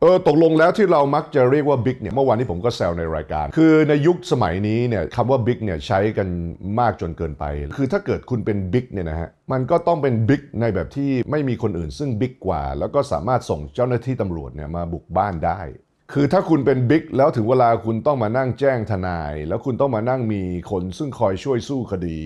เออตกลงแล้วที่เรามักจะเรียกว่าบิ๊กเนี่ยเมื่อวานนี้ผมก็แซวในรายการ คือในยุคสมัยนี้เนี่ยคำว่าบิ๊กเนี่ยใช้กันมากจนเกินไป คือถ้าเกิดคุณเป็นบิ๊กเนี่ยนะฮะมันก็ต้องเป็นบิ๊กในแบบที่ไม่มีคนอื่นซึ่งบิ๊กกว่า แล้วก็สามารถส่งเจ้าหน้าที่ตำรวจเนี่ยมาบุกบ้านได้คือถ้าคุณเป็นบิ๊กแล้วถึงเวลาคุณต้องมานั่งแจ้งทนาย แล้วคุณต้องมานั่งมีคนซึ่งคอยช่วยสู้คดี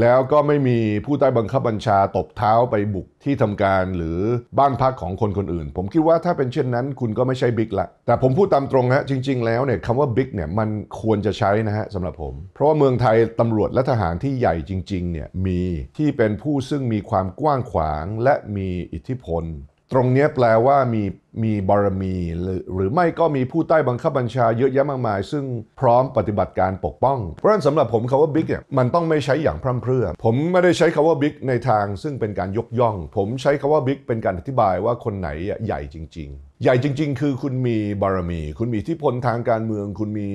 แล้วก็ไม่มีผู้ใต้บังคับบัญชาตบเท้าไปบุกที่ทำการหรือบ้านพักของคนคนอื่น ผมคิดว่าถ้าเป็นเช่นนั้น คุณก็ไม่ใช่บิ๊กละ แต่ผมพูดตามตรงฮะจริง ๆ แล้วเนี่ยคำว่าบิ๊กเนี่ยมันควรจะใช้นะฮะสำหรับผม เพราะว่าเมืองไทยตำรวจและทหารที่ใหญ่จริงๆเนี่ยมีที่เป็นผู้ซึ่งมีความกว้างขวางและมีอิทธิพล ตรงนี้แปลว่ามีมีบารมีหรือไม่ก็มีผู้ใต้บังคับบัญชา เยอะแยะมากมาย ซึ่งพร้อมปฏิบัติการปกป้องเพราะฉะนั้นสำหรับผมคาว่าบิ๊กเนี่ยมันต้องไม่ใช้อย่างพร่ำเพรื่อ ผมไม่ได้ใช้คาว่าบิ๊กในทางซึ่งเป็นการยกย่อง ผมใช้คาว่าบิ๊กเป็นการอธิบายว่าคนไหนใหญ่จริงๆ ใหญ่จริงๆคือคุณมีบารมี คุณมีอิทธิพลทางการเมือง คุณมี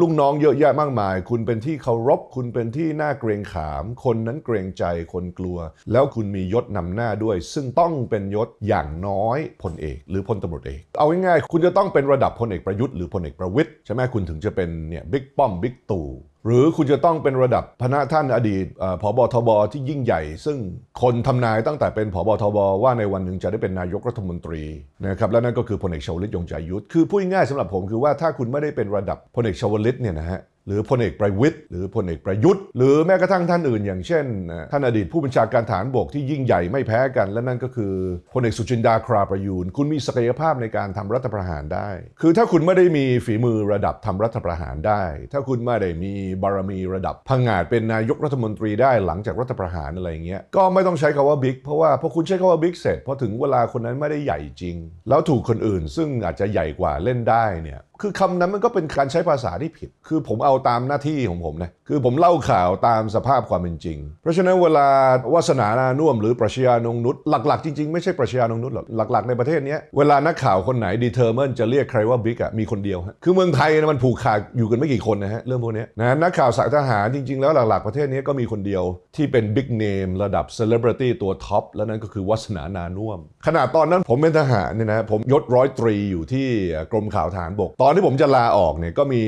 ลูกน้องเยอะแยะมากมาย คุณเป็นที่เคารพคุณเป็นที่น่าเกรงขาม คนนั้นเกรงใจคนกลัว แล้วคุณมียศนำหน้าด้วย ซึ่งต้องเป็นยศอย่างน้อยพลเอก หรือพลตำรวจเอกเอาง่ายๆคุณจะต้องเป็นระดับพลเอกประยุทธ์หรือพลเอกประวิทย์ใช่ไหมคุณถึงจะเป็นเนี่ยบิ๊กป้อมบิ๊กตู่หรือคุณจะต้องเป็นระดับพนักท่านอดีตผบทบที่ยิ่งใหญ่ ซึ่งคนทำนายตั้งแต่เป็นผบทบว่าในวันหนึ่งจะได้เป็นนายกรัฐมนตรีนะครับและนั่นก็คือพลเอกชวลิตยงใจยุทธคือพูดง่ายๆสำาหรับผมคือว่าถ้าคุณไม่ได้เป็นระดับพลเอกชวลิตเนี่ยนะฮะหรือพลเอกประวิทย์หรือพลเอกประยุทธ์ หรือแม้กระทั่งท่านอื่นอย่างเช่นท่านอดีตผู้บัญชาการฐานบกที่ยิ่งใหญ่ไม่แพ้กันและนั่นก็คือพลเอกสุจินดาคราประยูนคุณมีศักยภาพในการทำรัฐประหารได้ คือถ้าคุณไม่ได้มีฝีมือระดับทำรัฐประหารได้ ถ้าคุณไม่ได้มีบารมีระดับพังงาดเป็นนายกรัฐมนตรีได้หลังจากรัฐประหารอะไรเงี้ยก็ไม่ต้องใช้คาว่าบิ๊กเพราะว่าพอคุณใช้คาว่าบิ๊กเสร็จพอถึงเวลาคนนั้นไม่ได้ใหญ่จริง แล้วถูกคนอื่นซึ่งอาจจะใหญ่กว่าเล่นได้เนี่ยคือคำนั้นมันก็เป็นการใช้ภาษาที่ผิด คือผมเอาตามหน้าที่ของผมนะ คือผมเล่าข่าวตามสภาพความเป็นจริง เพราะฉะนั้นเวลาวาสนานานุ่มหรือประชญานงนุษย์หลักๆ จริงๆไม่ใช่ประชญานงนุษย์หรอก หลักๆในประเทศนี้เวลานักข่าวคนไหนดีเทอร์เมินจะเรียกใครว่าบิ๊กอะมีคนเดียวฮะ คือเมืองไทยนะมันผูกขาดอยู่กันไม่กี่คนนะฮะเรื่องพวกนี้นะนักข่าวสายทหารจริง ๆแล้วหลัก ๆ ประเทศนี้ก็มีคนเดียว ที่เป็นบิ๊กเนมระดับเซเลบริตี้ตัวท็อปแล้วนั่นก็คือวาสนานานุ่มขณะตอนนั้นผมเป็นทหารเนี่ยนะผมยศร้อยตรีอยู่ที่กรมข่าวทหารบกตอนอนที่ผมจะลาออกเนี่ยก็มี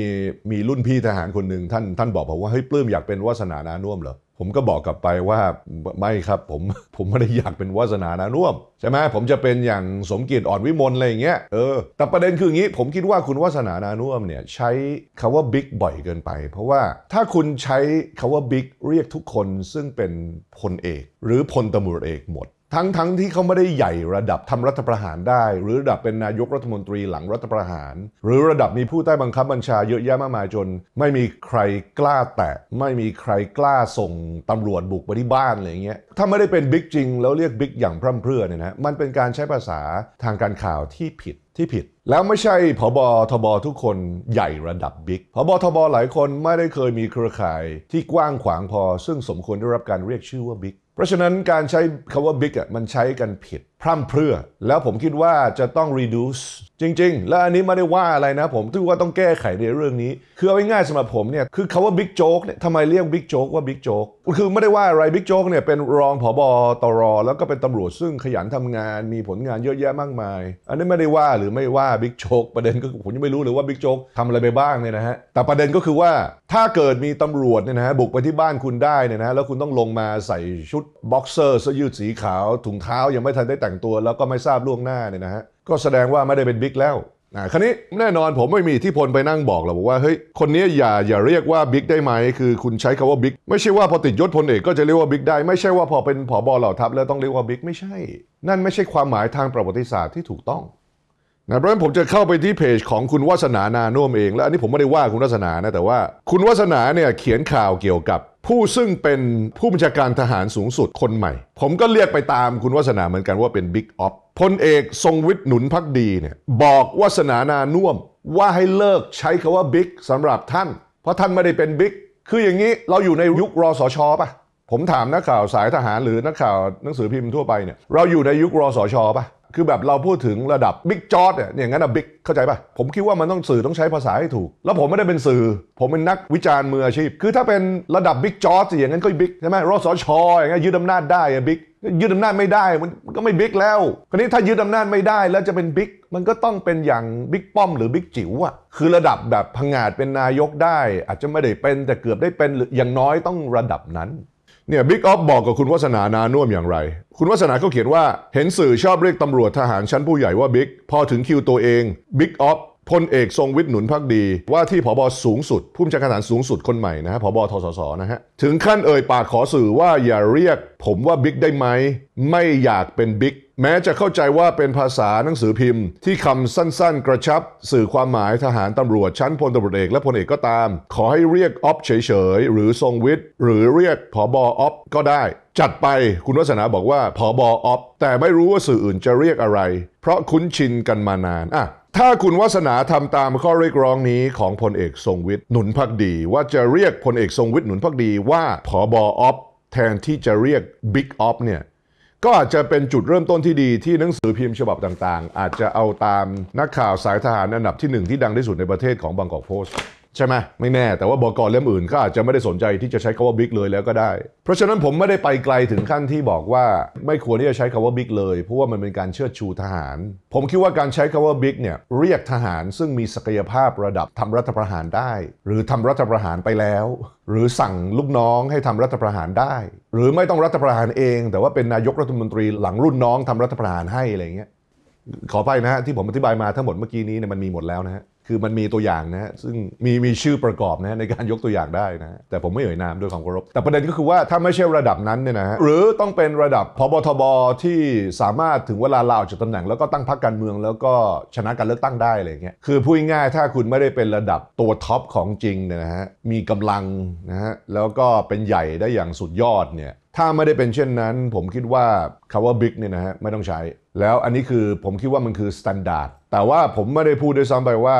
มีรุ่นพี่ทหารคนหนึ่งท่านท่านบอกผมว่าเฮ้ยปลื้มอยากเป็นวาสนานานุ่มเหรอผมก็บอกกลับไปว่าไม่ครับผมผมไม่ได้อยากเป็นวาสนานานุ่มใช่ไหมผมจะเป็นอย่างสมเกียรติอ่อนวิมลอะไรอย่างเงี้ยเออแต่ประเด็นคืออย่างนี้ผมคิดว่าคุณวาสนานานุ่มเนี่ยใช้คำว่าบิ๊กบ่อยเกินไปเพราะว่าถ้าคุณใช้คำว่าบิ๊กเรียกทุกคนซึ่งเป็นพลเอก หรือพลตำรวจเอกหมดทั้งทที่เขาไม่ได้ใหญ่ระดับทำรัฐประหารได้ หรือระดับเป็นนายกรัฐมนตรีหลังรัฐประหาร หรือระดับมีผู้ใต้บังคับบัญชาเยอะแยะมากมายจนไม่มีใครกล้าแตะไม่มีใครกล้าส่งตำรวจบุกไปที่บ้านอะไรเงี้ยถ้าไม่ได้เป็นบิ๊กจริง แล้วเรียกบิ๊กอย่าง พร่ำเพรื่อเนี่ยนะมันเป็นการใช้ภาษาทางการข่าวที่ผิดที่ผิด แล้วไม่ใช่ผบทบทุกคนใหญ่ระดับบิ๊กผบทบหลายคนไม่ได้เคยมีเครือข่ายที่กว้างขวางพอ ซึ่งสมควรได้รับการเรียกชื่อว่าบิ๊กเพราะฉะนั้นการใช้คาว่าบิ๊กอ่ะมันใช้กันผิดพร่ำเพรื่อแล้วผมคิดว่าจะต้อง reduce จริง ๆ และอันนี้ไม่ได้ว่าอะไรนะ ผมถือว่าต้องแก้ไขในเรื่องนี้คือเอาง่ายๆสำหรับผมเนี่ยคือคาว่าบิ๊กโจ๊กเนี่ยทำไมเรียกบิ๊กโจ๊กว่าบิ๊กโจ๊กคือไม่ได้ว่าอะไรบิ๊กโจ๊กเนี่ยเป็นรองผบตรแล้วก็เป็นตำรวจซึ่งขยันทำงานมีผลงานเยอะแยะมากมาย อันนี้ไม่ได้ว่าหรือไม่ว่าบิ๊กโจ๊กประเด็นก็ผมยังไม่รู้เลยว่าบิ๊กโจ๊กทำอะไรไปบ้างเนี่ยนะฮะแต่ประเด็นก็คือว่าถ้าเกิดมีตำรวจเนี่ยนะฮะบุกไปที่บ้านคุณได้เนี่ยนะแล้วคุณต้องลงมาใส่ชุดบ็อกเซอร์เสื้อยืดสีขาวถุงเท้ายังไม่ทันได้แต่งตัว แล้วก็ไม่ทราบล่วงหน้าเนี่ยนะฮะก็แสดงว่าไม่ได้เป็นบิ๊กแล้วนะครนี้แน่นอนผมไม่มีที่พลไปนั่งบอกหรอกว่าเฮ้ยคนนี้อย่าอย่าเรียกว่าบิ๊กได้ไหมคือคุณใช้คาว่าบิ๊กไม่ใช่ว่าพอติดยศพลเอกก็จะเรียกว่าบิ๊กได้ ไม่ใช่ว่าพอเป็นผอบอเหล่าทัพแล้วต้องเรียกว่าบิ๊กไม่ใช่ นั่นไม่ใช่ความหมายทางประวัติศาสตร์ที่ถูกต้องนะเพราะฉะนั้นผมจะเข้าไปที่เพจของคุณวัฒนานานุ่มเอง และอันนี้ผมไม่ได้ว่าคุณวัฒนานะแต่ว่า คุณวัฒนาเนี่ยเขียนข่าวเกี่ยวกับผู้ซึ่งเป็นผู้บัญชาการทหารสูงสุด คนใหม่ ผมก็เรียกไปตามคุณวัฒนาเหมือนกันว่าเป็นบิ๊กออฟพลเอกทรงวิทย์หนุนพักดีเนี่ยบอกวัฒนานานุ่วม ว่าให้เลิกใช้คาว่าบิ๊กสำหรับท่าน เพราะท่านไม่ได้เป็นบิ๊กคืออย่างนี้เราอยู่ในยุครอสชป่ะผมถามนักข่าวสายทหารหรือนักข่าวหนังสือพิมพ์ทั่วไปเนี่ยเราอยู่ในยุครอสชป่ะ คือแบบเราพูดถึงระดับบิ๊กจอร์ดเนี่ยอย่างนั้นอะบิ๊กเข้าใจป่ะ ผมคิดว่ามันต้องสื่อต้องใช้ภาษาให้ถูก แล้วผมไม่ได้เป็นสื่อ ผมเป็นนักวิจารณ์มืออาชีพ คือถ้าเป็นระดับบิ๊กจอร์ดอย่างนั้นก็บิ๊กใช่ไหมรสชอย่างเงี้ยยึดอำนาจได้อะบิ๊กยึดอำนาจไม่ได้มันก็ไม่บิ๊กแล้ว คราวนี้ถ้ายึดอำนาจไม่ได้แล้วจะเป็นบิ๊กมันก็ต้องเป็นอย่างบิ๊กป้อมหรือบิ๊กจิ๋วอะคือระดับแบบพังงาดเป็นนายกได้ อาจจะไม่ได้เป็น แต่เกือบได้เป็นอย่างน้อยต้องระดับนั้นเนี่ยบิ๊กออฟบอกกับคุณวัฒนานานุ่มอย่างไร คุณวัฒนาเขาเขียนว่า เห็นสื่อชอบเรียกตำรวจทหารชั้นผู้ใหญ่ว่าบิ๊กพอถึงคิวตัวเองบิ๊กออฟพลเอกทรงวิทย์หนุนพักดี ว่าที่ผบสูงสุด ผู้บัญชาการฐานสูงสุดคนใหม่นะฮะผบทศสนะฮะ ถึงขั้นเอ่ยปากขอสื่อว่าอย่าเรียกผมว่าบิ๊กได้ไหมไม่อยากเป็นบิ๊ก แม้จะเข้าใจว่าเป็นภาษาหนังสือพิมพ์ ที่คำสั้นๆกระชับ สื่อความหมายทหารตำรวจชั้นพลตำรวจเอกและพลเอกก็ตาม ขอให้เรียกออฟเฉยๆหรือทรงวิทย์หรือเรียกผบออฟก็ได้ จัดไปคุณวัฒนาบอกว่าผบออฟแต่ไม่รู้ว่าสื่ออื่นจะเรียกอะไร เพราะคุ้นชินกันมานานอ่ะถ้าคุณวัสนาทำตามข้อเรียกร้องนี้ของพลเอกทรงวิทย์หนุนพักดี ว่าจะเรียกพลเอกทรงวิทย์หนุนพักดีว่าผอบออฟแทนที่จะเรียกบิ๊กออฟเนี่ยก็อาจจะเป็นจุดเริ่มต้นที่ดีที่หนังสือพิมพ์ฉบับต่างๆ อาจจะเอาตามนักข่าวสายทหารอันดับที่หนึ่งที่ดังที่สุดในประเทศของบางกอกโพสต์ใช่ไหมไม่แน่แต่ว่าบกเล่มอื่นก็อาจจะไม่ได้สนใจที่จะใช้คาว่าบิ๊กเลยแล้วก็ได้ เพราะฉะนั้นผมไม่ได้ไปไกลถึงขั้นที่บอกว่า ไม่ควรที่จะใช้คาว่าบิ๊กเลยเพราะว่ามันเป็นการเชิดชูทหาร ผมคิดว่าการใช้คาว่าบิ๊กเนี่ยเรียกทหารซึ่งมีศักยภาพระดับทำรัฐประหารได้ หรือทำรัฐประหารไปแล้ว หรือสั่งลูกน้องให้ทำรัฐประหารได้ หรือไม่ต้องรัฐประหารเอง แต่ว่าเป็นนายกรัฐมนตรีหลังรุ่นน้องทำรัฐประหารให้อะไรเงี้ยขอไปนะฮะที่ผมอธิบายมาทั้งหมดเมื่อกี้นี้เนี่ยมันมีหมดแล้วนะฮะคือมันมีตัวอย่างนะซึ่งมีมีชื่อประกอบนะในการยกตัวอย่างได้นะแต่ผมไม่เอ่ยนามด้วยความเคารพแต่ประเด็นก็คือว่าถ้าไม่ใช่ระดับนั้นเนี่ยนะฮะหรือต้องเป็นระดับพบทบ ที่สามารถถึงเวลาลาออกจากตำแหน่งแล้วก็ตั้งพรรคการเมือง แล้วก็ชนะการเลือกตั้งได้อะไรเงี้ยคือพูดง่ายถ้าคุณไม่ได้เป็นระดับตัวท็อปของจริงเนี่ยนะฮะมีกำลังนะฮะแล้วก็เป็นใหญ่ได้อย่างสุดยอดเนี่ยถ้าไม่ได้เป็นเช่นนั้นผมคิดว่าคาว่าบิ๊กเนี่ยนะฮะไม่ต้องใช้ แล้วอันนี้คือผมคิดว่ามันคือมาตรฐานแต่ว่าผมไม่ได้พูดด้วยซ้ำไปว่า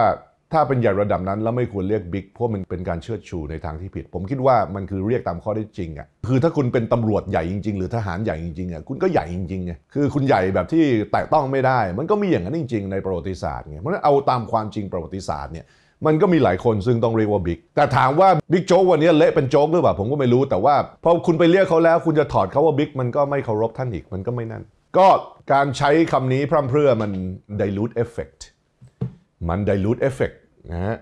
ถ้าเป็นใหญ่ระดับนั้นแล้วไม่ควรเรียกบิ๊กเพราะมันเป็นการเชิดชูในทางที่ผิด ผมคิดว่ามันคือเรียกตามข้อได้จริงอ่ะคือถ้าคุณเป็นตำรวจใหญ่จริงๆ หรือทหารใหญ่จริงๆอ่ะคุณก็ใหญ่จริงๆไงคือคุณใหญ่แบบที่แตะต้องไม่ได้ มันก็มีอย่างนั้นจริงๆในประวัติศาสตร์ไงเพราะฉะนั้นเอาตามความจริงประวัติศาสตร์เนี่ยมันก็มีหลายคนซึ่งต้องเรียกว่าบิ๊ก แต่ถามว่าบิ๊กโจ๊กวันนี้เละเป็นโจ๊กหรือเปล่า ผมก็ไม่รู้แต่ว่าพอคุณไปเรียกเขาแล้วคุณจะถอดเขาว่าบิ๊กมันก็ไม่เคารพท่านอีกมันก็ไม่นั่น ก็การใช้คำนี้พร่ำเพรื่อมัน dilute effect มัน dilute effect นะฮะ